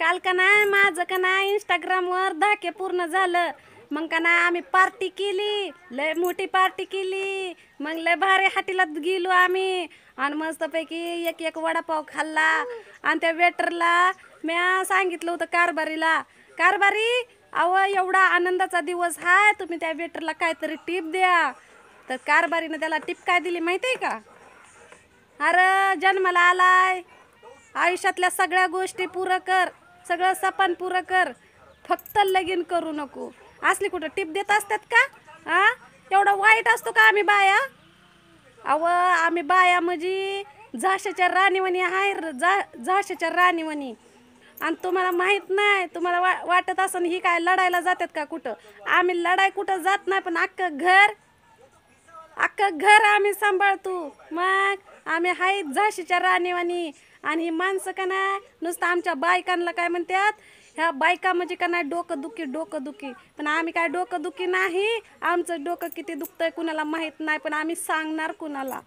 काल का नाही माझं का नाही इंस्टाग्रामवर धाके पूर्ण झालं मग का नाही आम्ही पार्टी केली लय मोठी पार्टी केली मग लय भारी हाटीला गेलो आम्ही आणि मस्तपैकी एक एक वडापाव खाल्ला आणि त्या वेटरला मी सांगितलं होतं कारभारीला कारभारी अव एवढा आनंदाचा दिवस आहे तुम्ही त्या वेटरला काहीतरी टिप द्या तर कारभारीनं त्याला टिप काय दिली माहिती आहे का अरे जन्माला आलाय आयुष्यातल्या सगळ्या गोष्टी पुरं कर सगळं सपान पुरं कर फक्त लगीन करू नको असली कुठं टिप देत असतात का हा एवढा वाईट असतो का आम्ही बाया अव आम्ही बाया म्हणजे झाशाच्या राणीवणी आहे झाशाच्या राणीवणी आणि तुम्हाला माहीत नाही तुम्हाला वा वाटत असं ही काय लढायला जातात का कुठं आम्ही लढाई कुठं जात नाही पण अख्खं घर अख्खं घर आम्ही सांभाळतो मग आम्ही आहेत झाशीच्या राणीवाणी आणि ही माणसं का नाही नुसतं आमच्या बायकांना काय म्हणतात ह्या बायका म्हणजे का नाही डोकं दुखी डोकं दुखी पण आम्ही काय डोकं दुखी नाही आमचं डोकं किती दुखतंय कुणाला माहीत नाही पण आम्ही सांगणार कुणाला